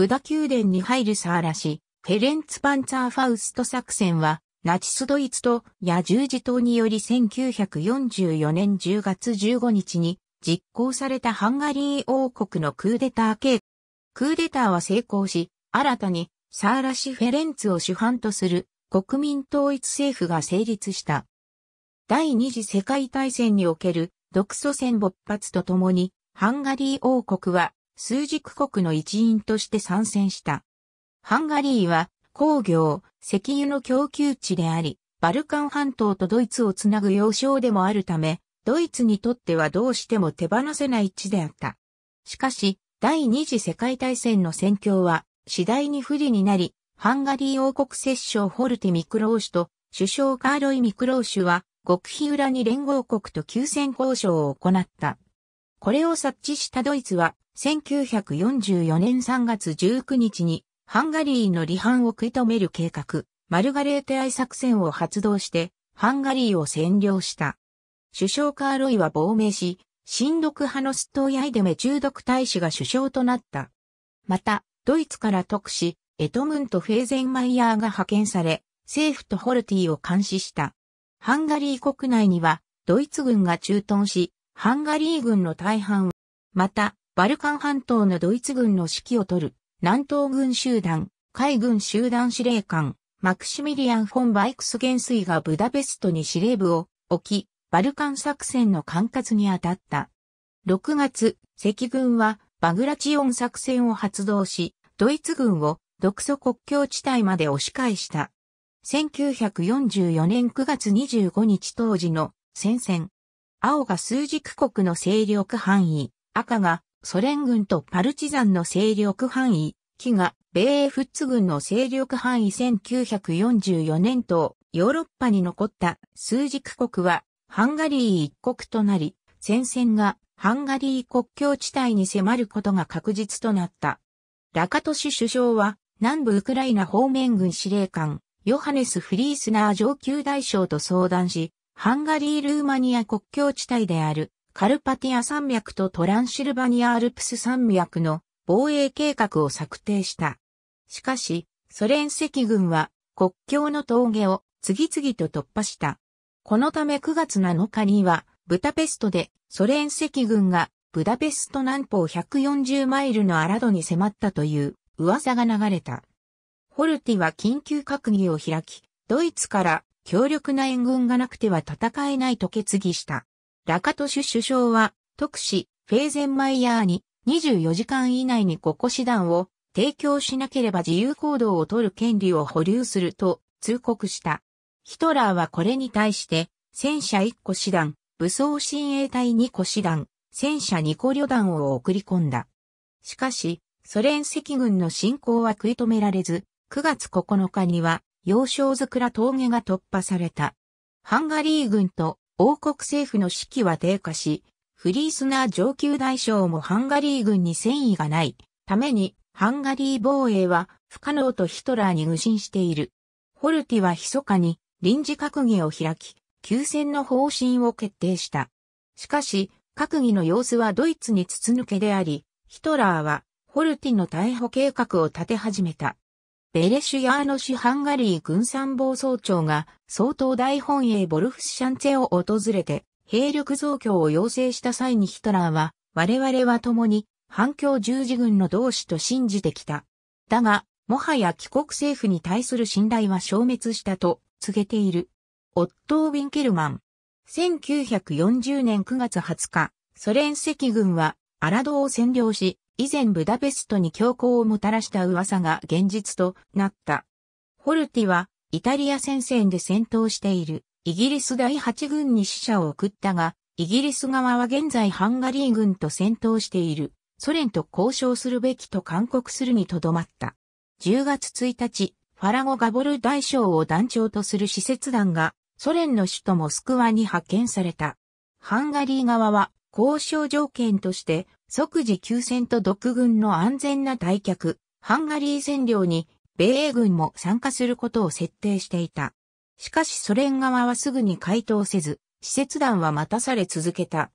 ブダ宮殿に入るサーラ氏、フェレンツ・パンツァー・ファウスト作戦は、ナチスドイツと野十字党により1944年10月15日に実行されたハンガリー王国のクーデター計画。クーデターは成功し、新たにサーラシ・フェレンツを主犯とする国民統一政府が成立した。第二次世界大戦における独ソ戦勃発とともに、ハンガリー王国は枢軸国の一員として参戦した。ハンガリーは工業、石油の供給地であり、バルカン半島とドイツをつなぐ要衝でもあるため、ドイツにとってはどうしても手放せない地であった。しかし、第二次世界大戦の戦況は次第に不利になり、ハンガリー王国摂政ホルテ・ミクローシュと首相カーロイ・ミクローシュは極秘裏に連合国と休戦交渉を行った。これを察知したドイツは1944年3月19日にハンガリーの離反を食い止める計画、マルガレーテアイ作戦を発動して、ハンガリーを占領した。首相カーロイは亡命し、親独派のストーヤイデメ中毒大使が首相となった。また、ドイツから特使、エトムント・フェーゼンマイヤーが派遣され、政府とホルティを監視した。ハンガリー国内には、ドイツ軍が駐屯し、ハンガリー軍の大半また、バルカン半島のドイツ軍の指揮を取る、南東軍集団、海軍集団司令官、マクシミリアン・フォン・バイクス元帥がブダペストに司令部を置き、バルカン作戦の管轄に当たった。6月、赤軍はバグラチオン作戦を発動し、ドイツ軍を独ソ国境地帯まで押し返した。1944年9月25日当時の戦線。青が枢軸国の勢力範囲、赤がソ連軍とパルチザンの勢力範囲、木が、米英フッツ軍の勢力範囲1944年と、ヨーロッパに残った数軸国は、ハンガリー一国となり、戦線がハンガリー国境地帯に迫ることが確実となった。ラカトシュ首相は、南部ウクライナ方面軍司令官、ヨハネス・フリースナー上級大将と相談し、ハンガリー・ルーマニア国境地帯であるカルパティア山脈とトランシルバニアアルプス山脈の防衛計画を策定した。しかし、ソ連赤軍は国境の峠を次々と突破した。このため9月7日には、ブダペストでソ連赤軍がブダペスト南方140マイルのアラドに迫ったという噂が流れた。ホルティは緊急閣議を開き、ドイツから強力な援軍がなくては戦えないと決議した。ラカトシュ首相は、特使、フェーゼンマイヤーに24時間以内に5個師団を提供しなければ自由行動を取る権利を保留すると通告した。ヒトラーはこれに対して、戦車1個師団、武装親衛隊2個師団、戦車2個旅団を送り込んだ。しかし、ソ連赤軍の侵攻は食い止められず、9月9日には、要衝桜峠が突破された。ハンガリー軍と王国政府の士気は低下し、フリースナー上級大将もハンガリー軍に戦意がないために、ハンガリー防衛は不可能とヒトラーに愚信している。ホルティは密かに臨時閣議を開き、休戦の方針を決定した。しかし、閣議の様子はドイツに筒抜けであり、ヒトラーはホルティの逮捕計画を立て始めた。ベレシュヤーノシハンガリー軍参謀総長が、総統大本営ボルフシャンツェを訪れて、兵力増強を要請した際にヒトラーは、我々は共に、反共十字軍の同志と信じてきた。だが、もはや帰国政府に対する信頼は消滅したと告げている。オットー・ウィンケルマン。1940年9月20日、ソ連赤軍はアラドを占領し、以前ブダペストに強行をもたらした噂が現実となった。ホルティはイタリア戦線で戦闘しているイギリス第8軍に死者を送ったが、イギリス側は現在ハンガリー軍と戦闘しているソ連と交渉するべきと勧告するにとどまった。10月1日、ファラゴ・ガボル大将を団長とする施設団がソ連の首都モスクワに派遣された。ハンガリー側は交渉条件として即時休戦と独軍の安全な退却、ハンガリー占領に米英軍も参加することを設定していた。しかしソ連側はすぐに回答せず、施設団は待たされ続けた。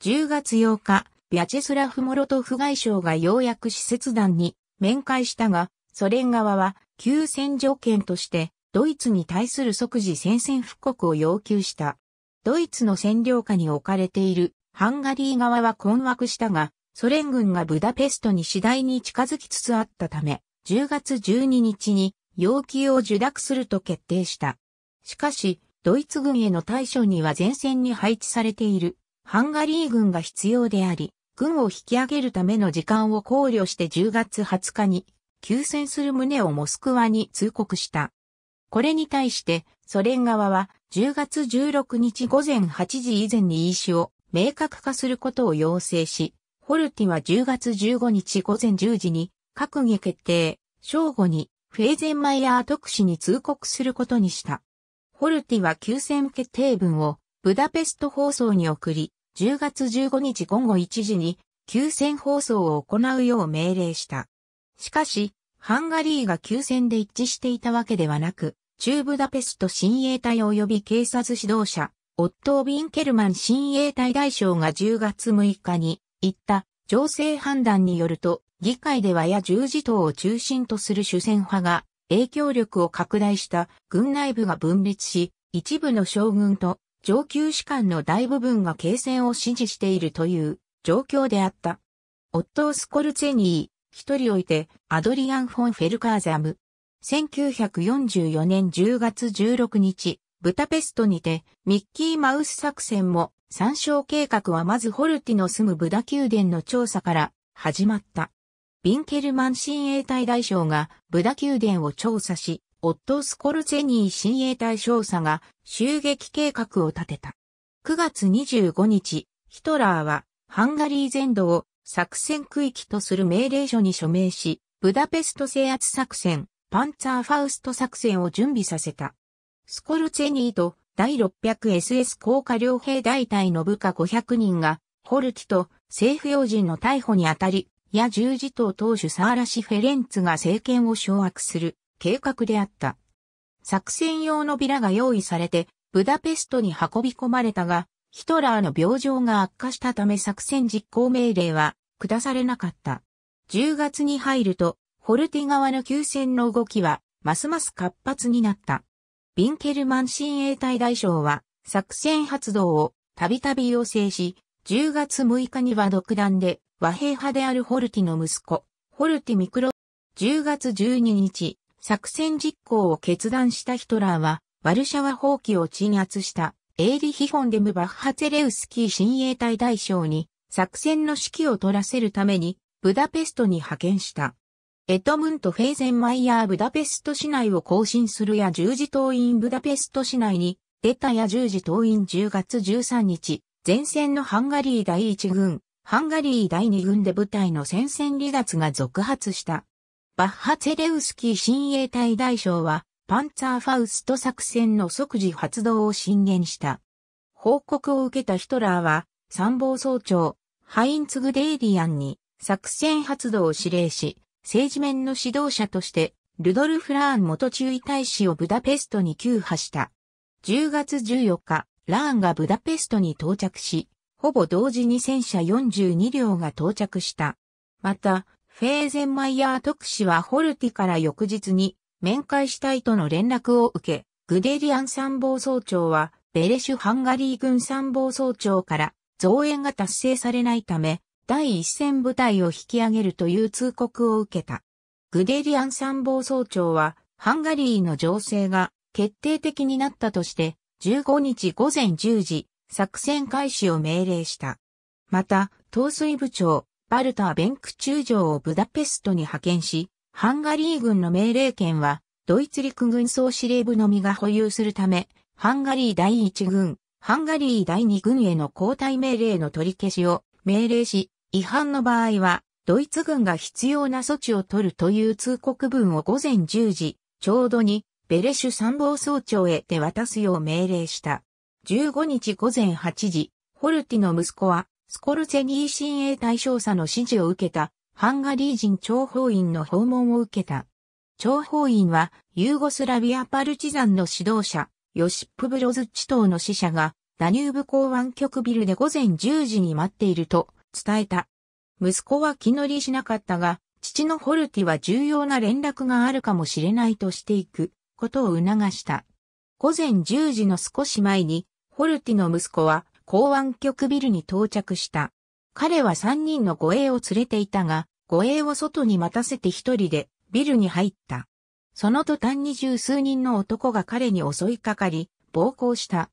10月8日、ビャチェスラフ・モロトフ外相がようやく施設団に面会したが、ソ連側は休戦条件としてドイツに対する即時宣戦復刻を要求した。ドイツの占領下に置かれているハンガリー側は困惑したが、ソ連軍がブダペストに次第に近づきつつあったため、10月12日に要求を受諾すると決定した。しかし、ドイツ軍への対処には前線に配置されているハンガリー軍が必要であり、軍を引き上げるための時間を考慮して10月20日に休戦する旨をモスクワに通告した。これに対してソ連側は10月16日午前8時以前に意思を明確化することを要請し、ホルティは10月15日午前10時に閣議決定、正午にフェーゼンマイヤー特使に通告することにした。ホルティは休戦決定文をブダペスト放送に送り、10月15日午後1時に休戦放送を行うよう命令した。しかし、ハンガリーが休戦で一致していたわけではなく、中ブダペスト親衛隊及び警察指導者、オットー・ビンケルマン新衛隊大将が10月6日に言った情勢判断によると、議会ではや十字党を中心とする主戦派が影響力を拡大した軍内部が分裂し、一部の将軍と上級士官の大部分が継戦を支持しているという状況であった。オットー・スコルツェニー、一人おいて、アドリアン・フォン・フェルカーザム。1944年10月16日、ブタペストにて、ミッキーマウス作戦も、参照計画はまずホルティの住むブダ宮殿の調査から始まった。ビンケルマン親衛隊大将がブダ宮殿を調査し、オットスコルゼニー親衛隊少佐が襲撃計画を立てた。9月25日、ヒトラーはハンガリー全土を作戦区域とする命令書に署名し、ブダペスト制圧作戦、パンツァーファウスト作戦を準備させた。スコルツェニーと第 600SS 高下両兵大隊の部下500人が、ホルティと政府要人の逮捕にあたり、や十字党党首サーラシ・フェレンツが政権を掌握する計画であった。作戦用のビラが用意されて、ブダペストに運び込まれたが、ヒトラーの病状が悪化したため作戦実行命令は下されなかった。10月に入ると、ホルティ側の休戦の動きは、ますます活発になった。ビンケルマン親衛隊大将は作戦発動をたびたび要請し、10月6日には独断で和平派であるホルティの息子、ホルティ・ミクロ、10月12日、作戦実行を決断したヒトラーは、ワルシャワ放棄を鎮圧したエーリヒフォンデム・バッハツェレウスキー親衛隊大将に作戦の指揮を取らせるためにブダペストに派遣した。エトムント・フェイゼンマイヤーブダペスト市内を更新するや十字党員ブダペスト市内に出たや十字党員10月13日、前線のハンガリー第1軍、ハンガリー第2軍で部隊の戦線離脱が続発した。バッハツェレウスキー親衛隊大将は、パンツァーファウスト作戦の即時発動を進言した。報告を受けたヒトラーは、参謀総長、ハインツグデデリアンに作戦発動を指令し、政治面の指導者として、ルドルフ・ラーン元中尉大使をブダペストに急破した。10月14日、ラーンがブダペストに到着し、ほぼ同時に戦車42両が到着した。また、フェーゼンマイヤー特使はホルティから翌日に面会したいとの連絡を受け、グデリアン参謀総長はベレシュハンガリー軍参謀総長から増援が達成されないため、第一戦部隊を引き上げるという通告を受けた。グデリアン参謀総長は、ハンガリーの情勢が決定的になったとして、15日午前10時、作戦開始を命令した。また、統帥部長、バルター・ベンク中将をブダペストに派遣し、ハンガリー軍の命令権は、ドイツ陸軍総司令部のみが保有するため、ハンガリー第1軍、ハンガリー第2軍への交代命令の取り消しを命令し、違反の場合は、ドイツ軍が必要な措置を取るという通告文を午前10時、ちょうどに、ベレシュ参謀総長へ手渡すよう命令した。15日午前8時、ホルティの息子は、スコルゼニー親衛隊少佐の指示を受けた、ハンガリー人諜報員の訪問を受けた。諜報員は、ユーゴスラビアパルチザンの指導者、ヨシップ・ブロズッチ等の死者が、ダニューブ港湾局ビルで午前10時に待っていると、伝えた。息子は気乗りしなかったが、父のホルティは重要な連絡があるかもしれないとしていくことを促した。午前10時の少し前に、ホルティの息子は港湾局ビルに到着した。彼は3人の護衛を連れていたが、護衛を外に待たせて一人でビルに入った。その途端に十数人の男が彼に襲いかかり、暴行した。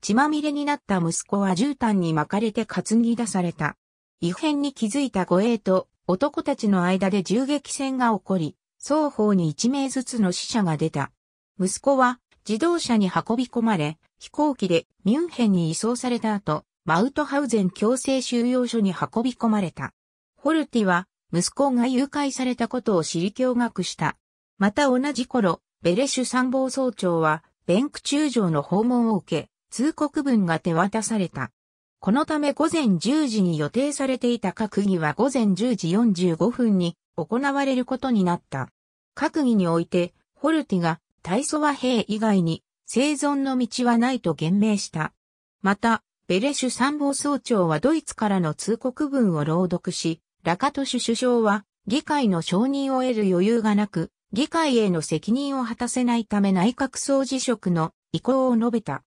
血まみれになった息子は絨毯に巻かれて担ぎ出された。異変に気づいた護衛と男たちの間で銃撃戦が起こり、双方に1名ずつの死者が出た。息子は自動車に運び込まれ、飛行機でミュンヘンに移送された後、マウトハウゼン強制収容所に運び込まれた。ホルティは息子が誘拐されたことを知り驚愕した。また同じ頃、ベレシュ参謀総長は、ベンク中将の訪問を受け、通告文が手渡された。このため午前10時に予定されていた閣議は午前10時45分に行われることになった。閣議において、ホルティが大蘇和兵以外に生存の道はないと言明した。また、ベレシュ参謀総長はドイツからの通告文を朗読し、ラカトシュ首相は議会の承認を得る余裕がなく、議会への責任を果たせないため内閣総辞職の意向を述べた。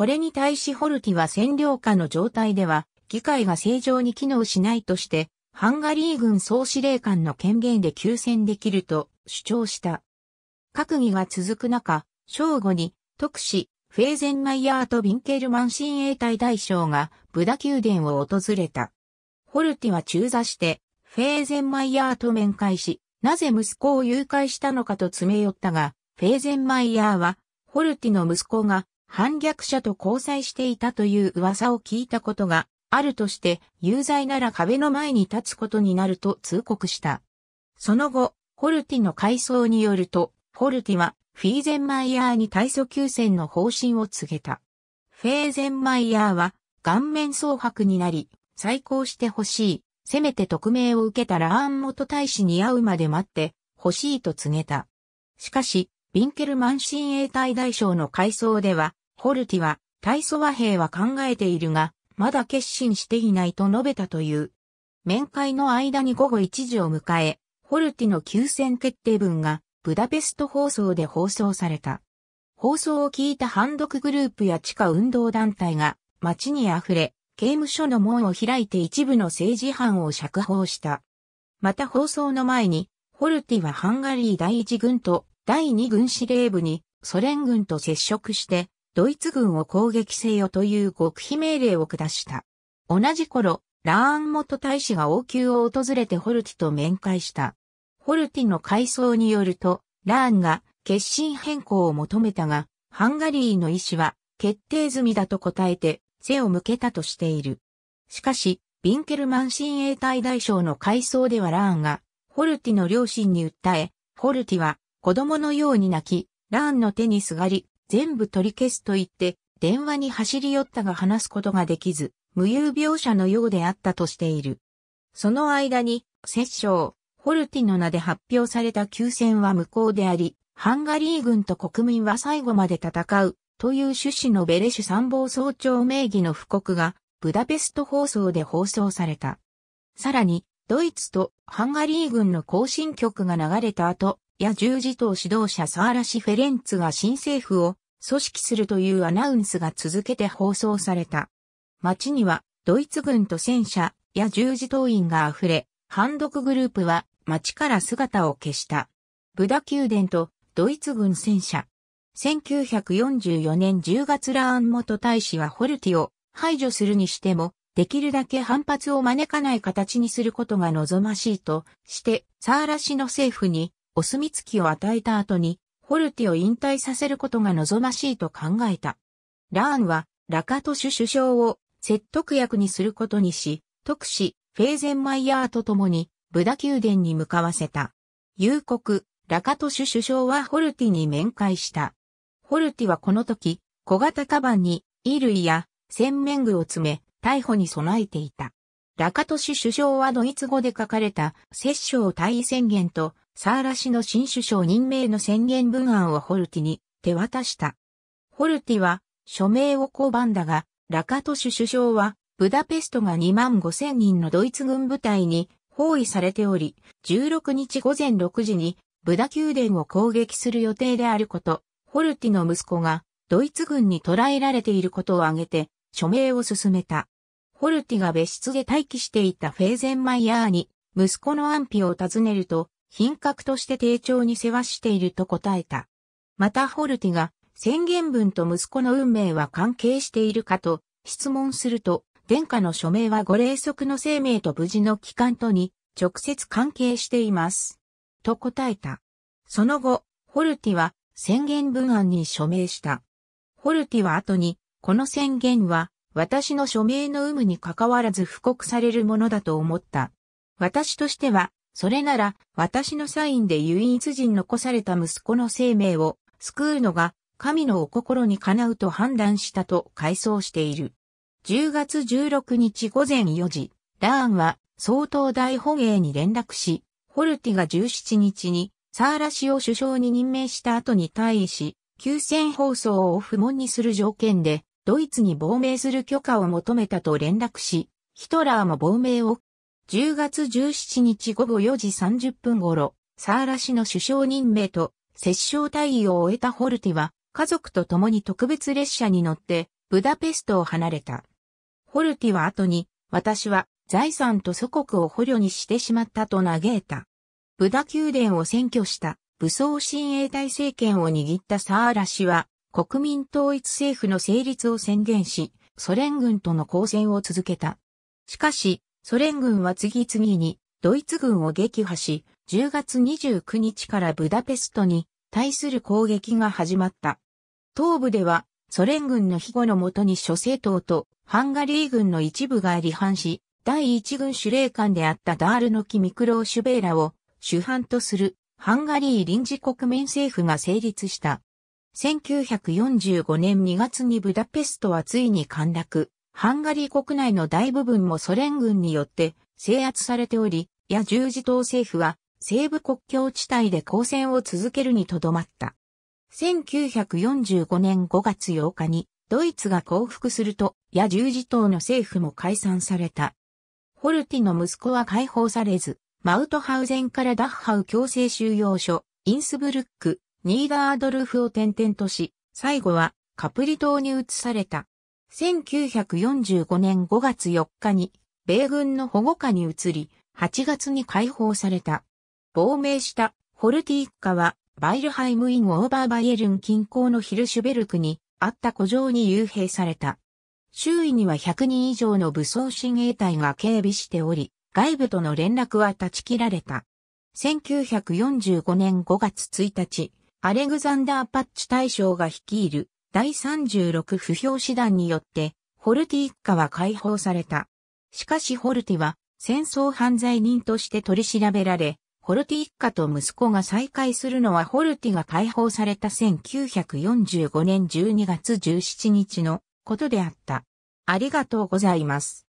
これに対しホルティは占領下の状態では、議会が正常に機能しないとして、ハンガリー軍総司令官の権限で休戦できると主張した。閣議が続く中、正午に、特使、フェーゼンマイヤーとビンケルマン親衛隊大将がブダ宮殿を訪れた。ホルティは中座して、フェーゼンマイヤーと面会し、なぜ息子を誘拐したのかと詰め寄ったが、フェーゼンマイヤーは、ホルティの息子が反逆者と交際していたという噂を聞いたことがあるとして、有罪なら壁の前に立つことになると通告した。その後、ホルティの回想によると、ホルティはフィーゼンマイヤーに体処休戦の方針を告げた。フェーゼンマイヤーは顔面蒼白になり、再考してほしい。せめて匿名を受けたラーン元大使に会うまで待ってほしいと告げた。しかし、ビンケルマン親衛隊大将の回想では、ホルティは、大祖和平は考えているが、まだ決心していないと述べたという。面会の間に午後1時を迎え、ホルティの休戦決定文が、ブダペスト放送で放送された。放送を聞いた反読グループや地下運動団体が、街に溢れ、刑務所の門を開いて一部の政治犯を釈放した。また放送の前に、ホルティはハンガリー第一軍と第二軍司令部にソ連軍と接触してドイツ軍を攻撃せよという極秘命令を下した。同じ頃、ラーン元大使が王宮を訪れてホルティと面会した。ホルティの回想によると、ラーンが決心変更を求めたが、ハンガリーの意思は決定済みだと答えて背を向けたとしている。しかし、ビンケルマン親衛隊大将の回想ではラーンが、ホルティの両親に訴え、ホルティは子供のように泣き、ラーンの手にすがり、全部取り消すと言って、電話に走り寄ったが話すことができず、無遊病者のようであったとしている。その間に、摂政、ホルティの名で発表された休戦は無効であり、ハンガリー軍と国民は最後まで戦う、という趣旨のベレシュ参謀総長名義の布告が、ブダペスト放送で放送された。さらに、ドイツとハンガリー軍の行進曲が流れた後、や十字党指導者サーラシ・フェレンツが新政府を組織するというアナウンスが続けて放送された。街にはドイツ軍と戦車や十字党員が溢れ、反独グループは街から姿を消した。ブダ宮殿とドイツ軍戦車。1944年10月ラーン元大使はホルティを排除するにしても、できるだけ反発を招かない形にすることが望ましいとして、サーラ氏の政府にお墨付きを与えた後に、ホルティを引退させることが望ましいと考えた。ラーンは、ラカトシュ首相を説得役にすることにし、特使、フェーゼンマイヤーと共に、ブダ宮殿に向かわせた。夕刻、ラカトシュ首相はホルティに面会した。ホルティはこの時、小型カバンに衣類や洗面具を詰め、逮捕に備えていた。ラカトシュ首相はドイツ語で書かれた摂政退位宣言とサーラ氏の新首相任命の宣言文案をホルティに手渡した。ホルティは署名を拒んだが、ラカトシュ首相はブダペストが2万5千人のドイツ軍部隊に包囲されており、16日午前6時にブダ宮殿を攻撃する予定であること、ホルティの息子がドイツ軍に捕らえられていることを挙げて署名を進めた。ホルティが別室で待機していたフェーゼンマイヤーに息子の安否を尋ねると、品格として丁重に世話していると答えた。またホルティが、宣言文と息子の運命は関係しているかと質問すると、殿下の署名はご礼則の生命と無事の帰還とに直接関係しています。と答えた。その後、ホルティは宣言文案に署名した。ホルティは後に、この宣言は私の署名の有無に関わらず布告されるものだと思った。私としてはそれなら、私のサインで唯一人残された息子の生命を救うのが、神のお心にかなうと判断したと回想している。10月16日午前4時、ラーンは総統大本営に連絡し、ホルティが17日にサーラ氏を首相に任命した後に対し、休戦放送を不問にする条件で、ドイツに亡命する許可を求めたと連絡し、ヒトラーも亡命を10月17日午後4時30分頃、サーラ氏の首相任命と摂政退位を終えたホルティは、家族と共に特別列車に乗って、ブダペストを離れた。ホルティは後に、私は財産と祖国を捕虜にしてしまったと嘆いた。ブダ宮殿を占拠した武装親衛隊政権を握ったサーラ氏は、国民統一政府の成立を宣言し、ソ連軍との交戦を続けた。しかし、ソ連軍は次々にドイツ軍を撃破し、10月29日からブダペストに対する攻撃が始まった。東部ではソ連軍の庇護のもとに諸政党とハンガリー軍の一部が離反し、第一軍司令官であったダールのキ・ミクローシュベーラを主犯とするハンガリー臨時国民政府が成立した。1945年2月にブダペストはついに陥落。ハンガリー国内の大部分もソ連軍によって制圧されており、や十字党政府は西部国境地帯で抗戦を続けるにとどまった。1945年5月8日にドイツが降伏すると、や十字党の政府も解散された。ホルティの息子は解放されず、マウトハウゼンからダッハウ強制収容所、インスブルック、ニーダードルフを転々とし、最後はカプリ島に移された。1945年5月4日に米軍の保護下に移り、8月に解放された。亡命したホルティ一家はバイルハイムインオーバーバイエルン近郊のヒルシュベルクにあった古城に幽閉された。周囲には100人以上の武装親衛隊が警備しており、外部との連絡は断ち切られた。1945年5月1日、アレグザンダー・パッチ大将が率いる第36不評師団によって、ホルティ一家は解放された。しかしホルティは戦争犯罪人として取り調べられ、ホルティ一家と息子が再会するのはホルティが解放された1945年12月17日のことであった。ありがとうございます。